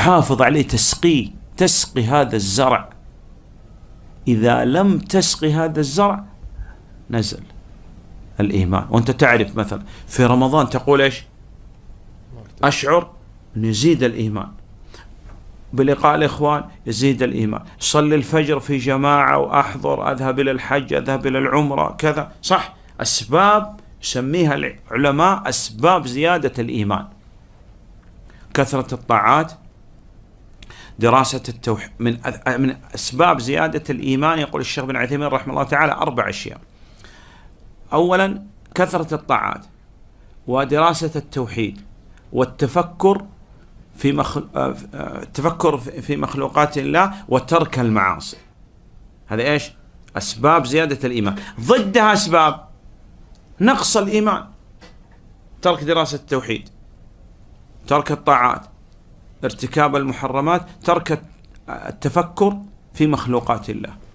تحافظ عليه تسقيه تسقي هذا الزرع إذا لم تسقي هذا الزرع نزل الإيمان وأنت تعرف مثلا في رمضان تقول إيش أشعر أن يزيد الإيمان بلقاء الإخوان يزيد الإيمان صلي الفجر في جماعة وأحضر أذهب إلى الحج أذهب إلى العمرة كذا صح أسباب يسميها العلماء أسباب زيادة الإيمان كثرة الطاعات دراسة التوحيد من من أسباب زيادة الإيمان يقول الشيخ بن عثيمين رحمه الله تعالى أربع أشياء أولا كثرة الطاعات ودراسة التوحيد والتفكر في مخل... التفكر آه، آه، في مخلوقات الله وترك المعاصي هذا ايش؟ اسباب زياده الايمان ضدها اسباب نقص الايمان ترك دراسه التوحيد ترك الطاعات ارتكاب المحرمات ترك التفكر في مخلوقات الله